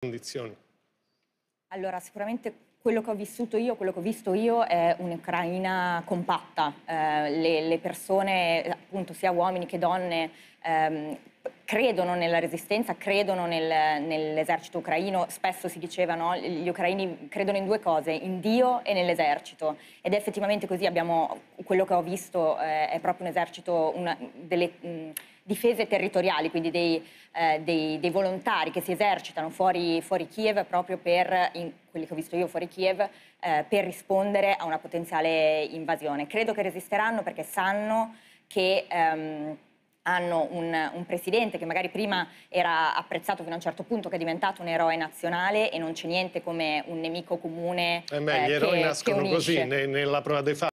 condizioni? Allora, sicuramente quello che ho vissuto io, quello che ho visto io è un'Ucraina compatta. Eh, le, le, persone, appunto, sia uomini che donne, ehm, credono nella resistenza, credono nel, nell'esercito ucraino. Spesso si diceva no, gli ucraini credono in due cose, in Dio e nell'esercito. Ed è effettivamente così, abbiamo quello che ho visto eh, è proprio un esercito, una, delle mh, difese territoriali, quindi dei, eh, dei, dei, volontari che si esercitano fuori, fuori Kiev proprio per, in, quelli che ho visto io fuori Kiev, eh, per rispondere a una potenziale invasione. Credo che resisteranno perché sanno che... Ehm, hanno un, un, presidente che magari prima era apprezzato fino a un certo punto, che è diventato un eroe nazionale e non c'è niente come un nemico comune. Eh beh, gli eh, eroi che, nascono che così, nella prova dei fatti.